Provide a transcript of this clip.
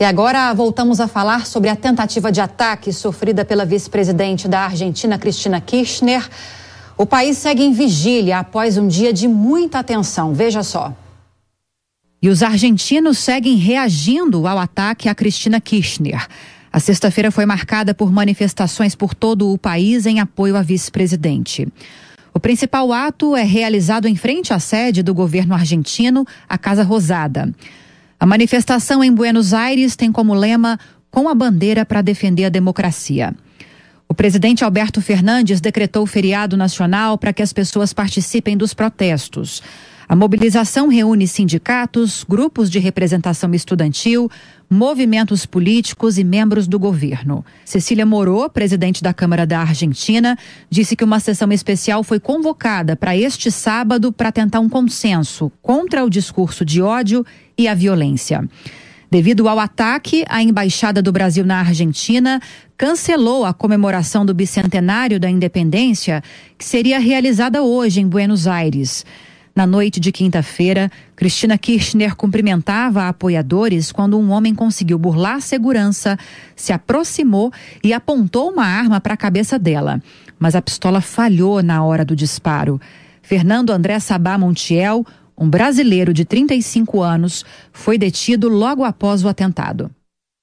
E agora voltamos a falar sobre a tentativa de ataque sofrida pela vice-presidente da Argentina, Cristina Kirchner. O país segue em vigília após um dia de muita atenção. Veja só. E os argentinos seguem reagindo ao ataque a Cristina Kirchner. A sexta-feira foi marcada por manifestações por todo o país em apoio à vice-presidente. O principal ato é realizado em frente à sede do governo argentino, a Casa Rosada. A manifestação em Buenos Aires tem como lema com a bandeira para defender a democracia. O presidente Alberto Fernandes decretou feriado nacional para que as pessoas participem dos protestos. A mobilização reúne sindicatos, grupos de representação estudantil, movimentos políticos e membros do governo. Cecília Moro, presidente da Câmara da Argentina, disse que uma sessão especial foi convocada para este sábado para tentar um consenso contra o discurso de ódio e a violência. Devido ao ataque, a Embaixada do Brasil na Argentina cancelou a comemoração do bicentenário da independência, que seria realizada hoje em Buenos Aires. Na noite de quinta-feira, Cristina Kirchner cumprimentava apoiadores quando um homem conseguiu burlar a segurança, se aproximou e apontou uma arma para a cabeça dela. Mas a pistola falhou na hora do disparo. Fernando André Sabá Montiel, um brasileiro de 35 anos, foi detido logo após o atentado.